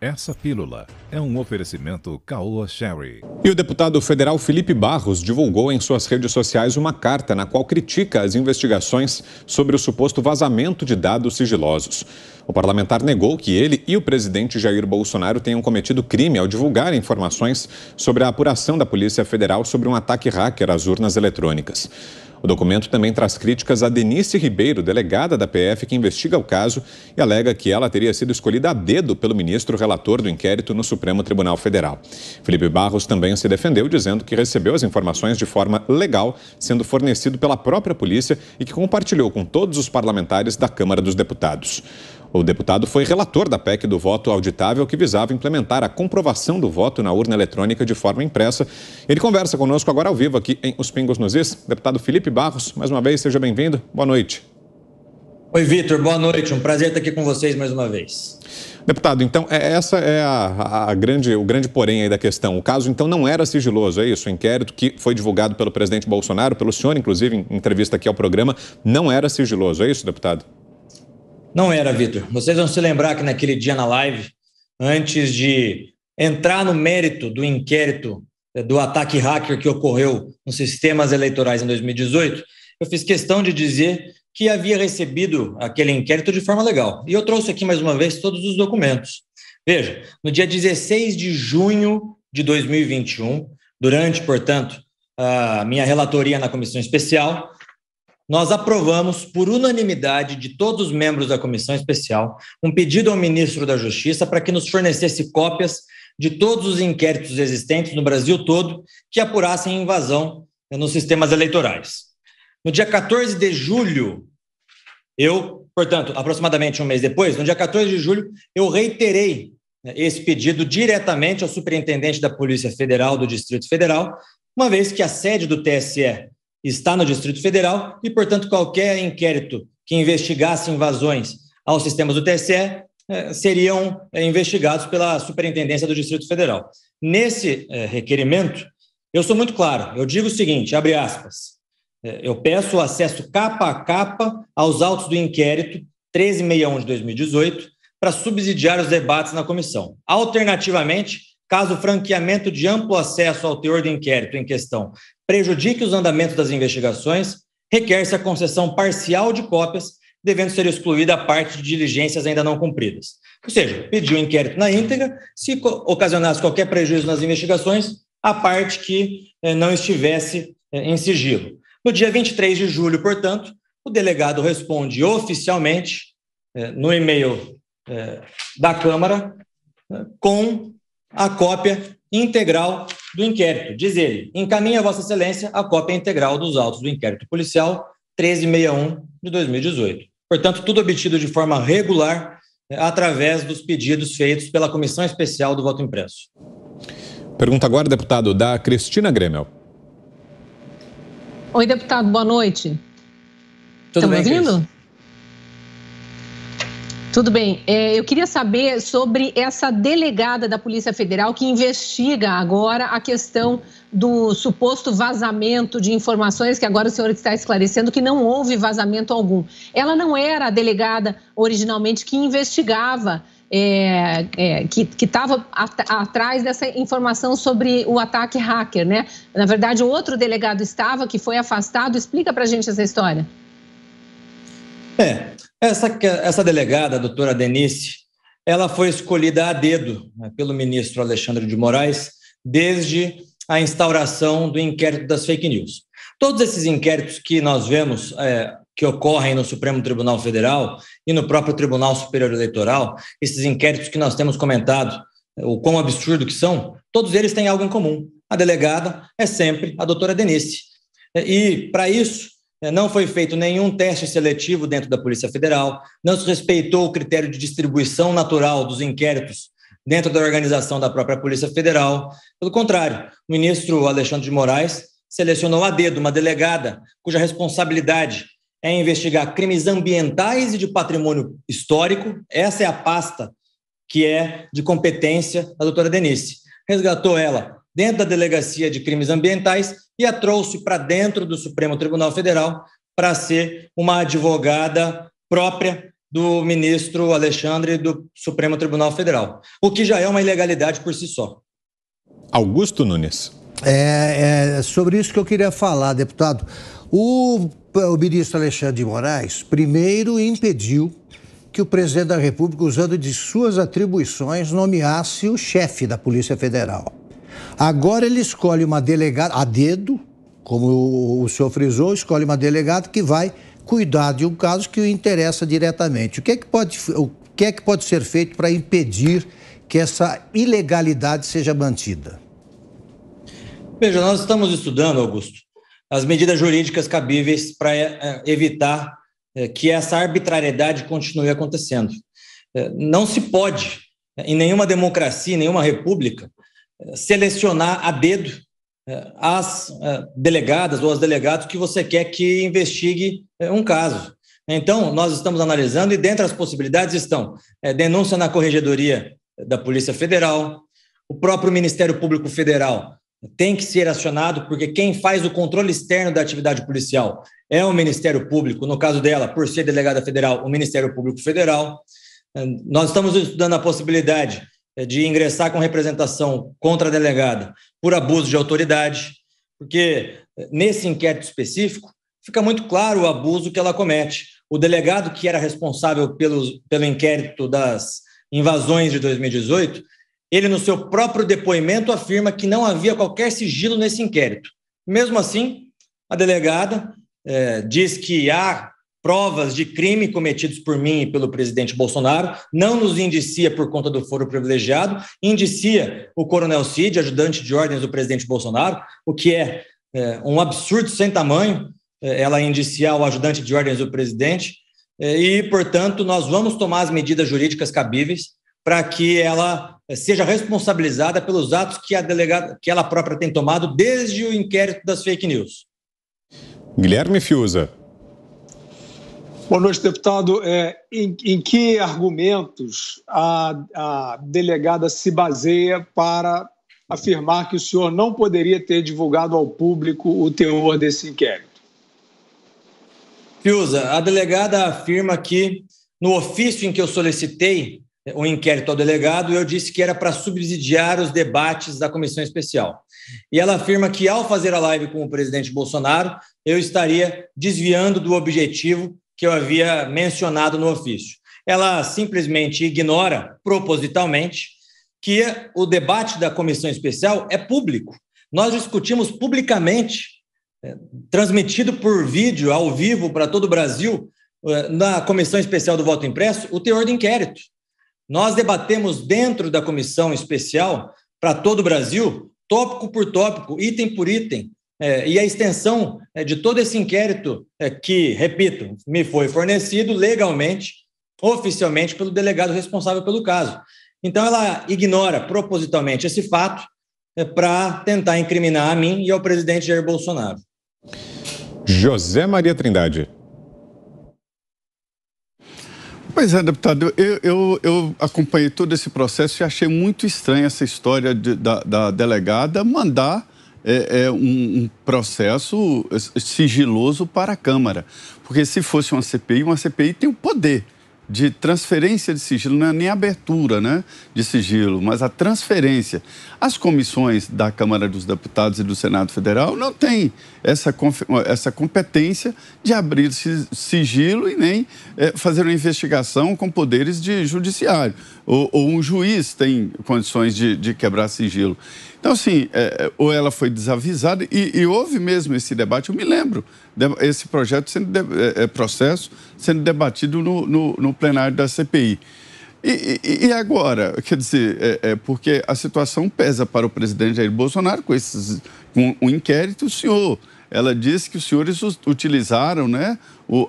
Essa pílula é um oferecimento Caoa Sherry. E o deputado federal Felipe Barros divulgou em suas redes sociais uma carta na qual critica as investigações sobre o suposto vazamento de dados sigilosos. O parlamentar negou que ele e o presidente Jair Bolsonaro tenham cometido crime ao divulgar informações sobre a apuração da Polícia Federal sobre um ataque hacker às urnas eletrônicas. O documento também traz críticas a Denise Ribeiro, delegada da PF que investiga o caso, e alega que ela teria sido escolhida a dedo pelo ministro relator do inquérito no Supremo Tribunal Federal. Felipe Barros também se defendeu, dizendo que recebeu as informações de forma legal, sendo fornecido pela própria polícia e que compartilhou com todos os parlamentares da Câmara dos Deputados. O deputado foi relator da PEC do voto auditável que visava implementar a comprovação do voto na urna eletrônica de forma impressa. Ele conversa conosco agora ao vivo aqui em Os Pingos nos Is. Deputado Felipe Barros, mais uma vez, seja bem-vindo. Boa noite. Oi, Vitor. Boa noite. Um prazer estar aqui com vocês mais uma vez. Deputado, então, é, essa é a, a, grande, o grande porém aí da questão. O caso, então, não era sigiloso, é isso? O inquérito que foi divulgado pelo presidente Bolsonaro, pelo senhor, inclusive, em entrevista aqui ao programa, não era sigiloso, é isso, deputado? Não era, Vitor. Vocês vão se lembrar que naquele dia na live, antes de entrar no mérito do inquérito eh, do ataque hacker que ocorreu nos sistemas eleitorais em 2018, eu fiz questão de dizer que havia recebido aquele inquérito de forma legal. E eu trouxe aqui mais uma vez todos os documentos. Veja, no dia 16 de junho de 2021, durante, portanto, a minha relatoria na comissão especial, nós aprovamos, por unanimidade de todos os membros da comissão especial, um pedido ao ministro da Justiça para que nos fornecesse cópias de todos os inquéritos existentes no Brasil todo que apurassem invasão eh, nos sistemas eleitorais. No dia 14 de julho, eu, portanto, aproximadamente um mês depois, no dia 14 de julho, eu reiterei né, esse pedido diretamente ao superintendente da Polícia Federal do Distrito Federal, uma vez que a sede do TSE está no Distrito Federal e, portanto, qualquer inquérito que investigasse invasões aos sistemas do TSE eh, seriam eh, investigados pela Superintendência do Distrito Federal. Nesse eh, requerimento, eu sou muito claro, eu digo o seguinte, abre aspas, eu peço o acesso capa a capa aos autos do inquérito 1361 de 2018 para subsidiar os debates na comissão. Alternativamente, caso o franqueamento de amplo acesso ao teor do inquérito em questão prejudique os andamentos das investigações, requer-se a concessão parcial de cópias, devendo ser excluída a parte de diligências ainda não cumpridas. Ou seja, pediu o inquérito na íntegra, se ocasionasse qualquer prejuízo nas investigações, a parte que eh, não estivesse eh, em sigilo. No dia 23 de julho, portanto, o delegado responde oficialmente eh, no e-mail da Câmara com a cópia integral do inquérito. Diz ele: encaminha Vossa Excelência a cópia integral dos autos do inquérito policial 1361 de 2018. Portanto, tudo obtido de forma regular né, através dos pedidos feitos pela Comissão Especial do Voto Impresso. Pergunta agora, deputado, da Cristina Grêmio. Oi, deputado, boa noite. Tudo tá Estamos bem, ouvindo? Cris? Tudo bem. É, eu queria saber sobre essa delegada da Polícia Federal que investiga agora a questão do suposto vazamento de informações, que agora o senhor está esclarecendo que não houve vazamento algum. Ela não era a delegada originalmente que investigava, é, é, que estava atrás dessa informação sobre o ataque hacker, né? Na verdade, o outro delegado estava, que foi afastado. Explica para a gente essa história. É, essa, essa delegada, a doutora Denise, ela foi escolhida a dedo né, pelo ministro Alexandre de Moraes desde a instauração do inquérito das fake news. Todos esses inquéritos que nós vemos é, que ocorrem no Supremo Tribunal Federal e no próprio Tribunal Superior Eleitoral, esses inquéritos que nós temos comentado, o quão absurdo que são, todos eles têm algo em comum. A delegada é sempre a doutora Denise. E, para isso, né, não foi feito nenhum teste seletivo dentro da Polícia Federal, não se respeitou o critério de distribuição natural dos inquéritos dentro da organização da própria Polícia Federal. Pelo contrário, o ministro Alexandre de Moraes selecionou a dedo uma delegada cuja responsabilidade é investigar crimes ambientais e de patrimônio histórico. Essa é a pasta que é de competência da doutora Denise. Resgatou ela dentro da Delegacia de Crimes Ambientais e a trouxe para dentro do Supremo Tribunal Federal para ser uma advogada própria do ministro Alexandre do Supremo Tribunal Federal, o que já é uma ilegalidade por si só. Augusto Nunes. É, é sobre isso que eu queria falar, deputado. O, o ministro Alexandre de Moraes, primeiro, impediu que o presidente da República, usando de suas atribuições, nomeasse o chefe da Polícia Federal. Agora ele escolhe uma delegada, a dedo, como o senhor frisou, escolhe uma delegada que vai cuidar de um caso que o interessa diretamente. O que é que pode, o que é que pode ser feito para impedir que essa ilegalidade seja mantida? Veja, nós estamos estudando, Augusto, as medidas jurídicas cabíveis para eh, eh, evitar eh, que essa arbitrariedade continue acontecendo. Não se pode, em nenhuma democracia, em nenhuma república, selecionar a dedo é, as é, delegadas ou as delegados que você quer que investigue é, um caso. Então, nós estamos analisando e dentre as possibilidades estão denúncia na Corregedoria da Polícia Federal, o próprio Ministério Público Federal tem que ser acionado, porque quem faz o controle externo da atividade policial é o Ministério Público, no caso dela, por ser delegada federal, o Ministério Público Federal. Nós estamos estudando a possibilidade é, de ingressar com representação contra a delegada por abuso de autoridade, porque é, nesse inquérito específico fica muito claro o abuso que ela comete. O delegado que era responsável pelo, pelo inquérito das invasões de 2018, ele, no seu próprio depoimento, afirma que não havia qualquer sigilo nesse inquérito. Mesmo assim, a delegada é, diz que há provas de crime cometidos por mim e pelo presidente Bolsonaro, não nos indicia por conta do foro privilegiado, indicia o coronel Cid, ajudante de ordens do presidente Bolsonaro, o que é, é um absurdo sem tamanho, é, ela indiciar o ajudante de ordens do presidente, é, e, portanto, nós vamos tomar as medidas jurídicas cabíveis para que ela é, seja responsabilizada pelos atos que a delegada, que ela própria tem tomado desde o inquérito das fake news. Guilherme Fiuza, Boa noite, deputado. É, em, em, que argumentos a, a delegada se baseia para afirmar que o senhor não poderia ter divulgado ao público o teor desse inquérito? Fiuza, a delegada afirma que no ofício em que eu solicitei é, o inquérito ao delegado, eu disse que era para subsidiar os debates da comissão especial. E ela afirma que, ao fazer a live com o presidente Bolsonaro, eu estaria desviando do objetivo que eu havia mencionado no ofício. Ela simplesmente ignora, propositalmente, que o debate da comissão especial é público. Nós discutimos publicamente, é, transmitido por vídeo, ao vivo, para todo o Brasil, é, na comissão especial do voto impresso, o teor do inquérito. Nós debatemos dentro da comissão especial, para todo o Brasil, tópico por tópico, item por item, é, e a extensão é, de todo esse inquérito é, que, repito, me foi fornecido legalmente, oficialmente, pelo delegado responsável pelo caso. Então, ela ignora propositalmente esse fato é, para tentar incriminar a mim e ao presidente Jair Bolsonaro. José Maria Trindade. Pois é, deputado, eu, eu, eu, acompanhei todo esse processo e achei muito estranha essa história de, da, da delegada mandar é, é um, um, processo sigiloso para a Câmara. Porque se fosse uma CPI, uma CPI tem o poder de transferência de sigilo, não é nem abertura né, de sigilo, mas a transferência. As comissões da Câmara dos Deputados e do Senado Federal não têm essa, essa competência de abrir sigilo e nem é, fazer uma investigação com poderes de judiciário. Ou, ou um juiz tem condições de, de quebrar sigilo. Então, assim, é, é, ou ela foi desavisada, e, e, houve mesmo esse debate, eu me lembro, de, esse projeto sendo de, é, é processo sendo debatido no, no, no plenário da CPI. E, e, e, agora? Quer dizer, é, é, porque a situação pesa para o presidente Jair Bolsonaro com, esses, com o inquérito, o senhor. Ela disse que os senhores utilizaram né,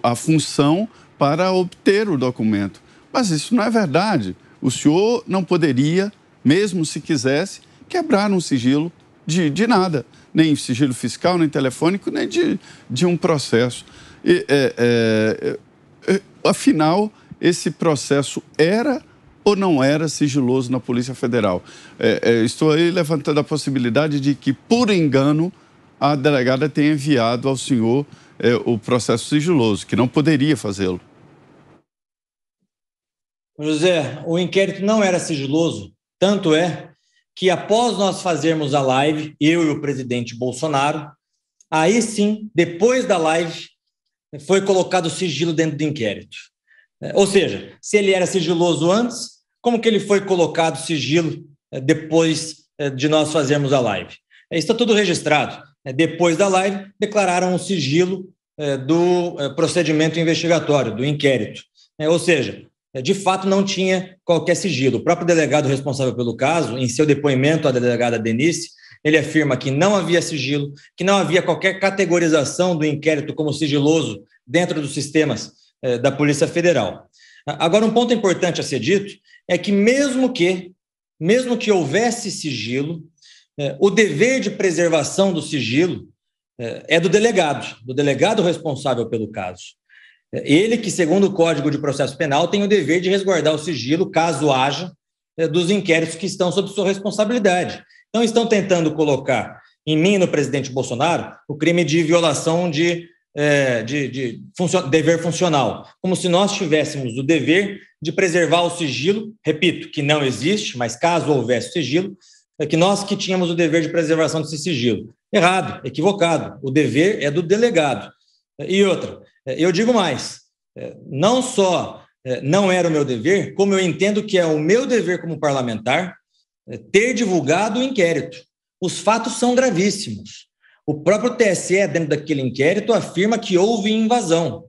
a função para obter o documento. Mas isso não é verdade. O senhor não poderia, mesmo se quisesse, quebraram o sigilo de, de nada, nem sigilo fiscal, nem telefônico, nem de, de um processo. E, é, é, é, é afinal, esse processo era ou não era sigiloso na Polícia Federal? É, estou aí levantando a possibilidade de que, por engano, a delegada tenha enviado ao senhor é, o processo sigiloso, que não poderia fazê-lo. José, o inquérito não era sigiloso, tanto é que após nós fazermos a live, eu e o presidente Bolsonaro, aí sim, depois da live, foi colocado o sigilo dentro do inquérito. É, ou seja, se ele era sigiloso antes, como que ele foi colocado sigilo é, depois é, de nós fazermos a live? Está tudo registrado. Depois da live, declararam o sigilo do procedimento investigatório, do inquérito. Ou seja, é, de fato não tinha qualquer sigilo. O próprio delegado responsável pelo caso, em seu depoimento à delegada Denise, ele afirma que não havia sigilo, que não havia qualquer categorização do inquérito como sigiloso dentro dos sistemas é, da Polícia Federal. Agora, um ponto importante a ser dito é que mesmo que, mesmo que houvesse sigilo, é, o dever de preservação do sigilo é do delegado, do delegado responsável pelo caso. Ele que, segundo o Código de Processo Penal, tem o dever de resguardar o sigilo, caso haja, eh, dos inquéritos que estão sob sua responsabilidade. Então, estão tentando colocar em mim, no presidente Bolsonaro, o crime de violação de, eh, de, de dever funcional, como se nós tivéssemos o dever de preservar o sigilo, repito, que não existe, mas caso houvesse sigilo, é que nós que tínhamos o dever de preservação desse sigilo. Errado, equivocado. O dever é do delegado. E outra, é, eu digo mais: é, não só é, não era o meu dever, como eu entendo que é o meu dever como parlamentar ter divulgado o inquérito. Os fatos são gravíssimos. O próprio TSE, dentro daquele inquérito, afirma que houve invasão,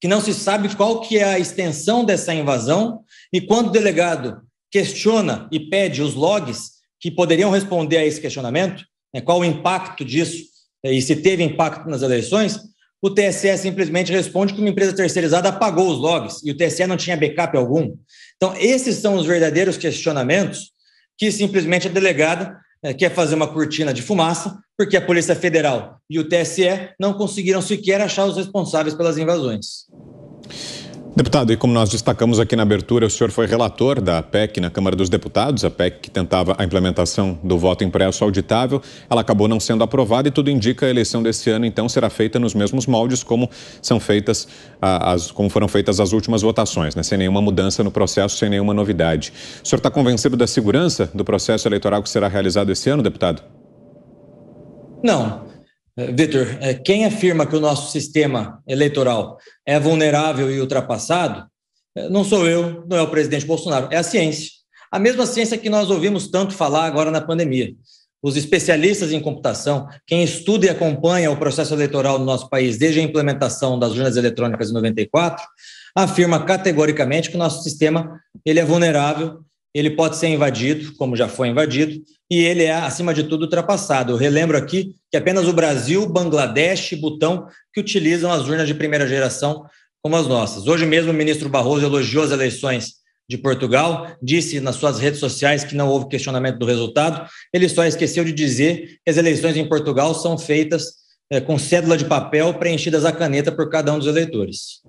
que não se sabe qual que é a extensão dessa invasão, e quando o delegado questiona e pede os logs que poderiam responder a esse questionamento, né, qual o impacto disso e se teve impacto nas eleições, o TSE simplesmente responde que uma empresa terceirizada apagou os logs e o TSE não tinha backup algum. Então, esses são os verdadeiros questionamentos que simplesmente a delegada eh, quer fazer uma cortina de fumaça, porque a Polícia Federal e o TSE não conseguiram sequer achar os responsáveis pelas invasões. Deputado, e como nós destacamos aqui na abertura, o senhor foi relator da PEC na Câmara dos Deputados, a PEC que tentava a implementação do voto impresso auditável. Ela acabou não sendo aprovada e tudo indica a eleição desse ano, então, será feita nos mesmos moldes como são feitas as, como foram feitas as últimas votações, né? sem nenhuma mudança no processo, sem nenhuma novidade. O senhor está convencido da segurança do processo eleitoral que será realizado esse ano, deputado? Não. É, Vitor, é, quem afirma que o nosso sistema eleitoral é vulnerável e ultrapassado, é, não sou eu, não é o presidente Bolsonaro, é a ciência. A mesma ciência que nós ouvimos tanto falar agora na pandemia. Os especialistas em computação, quem estuda e acompanha o processo eleitoral no nosso país desde a implementação das urnas eletrônicas em 94, afirma categoricamente que o nosso sistema ele é vulnerável ele pode ser invadido, como já foi invadido, e ele é, acima de tudo, ultrapassado. Eu relembro aqui que apenas o Brasil, Bangladesh e Butão que utilizam as urnas de primeira geração como as nossas. Hoje mesmo, o ministro Barroso elogiou as eleições de Portugal, disse nas suas redes sociais que não houve questionamento do resultado. Ele só esqueceu de dizer que as eleições em Portugal são feitas é, com cédula de papel preenchidas à caneta por cada um dos eleitores.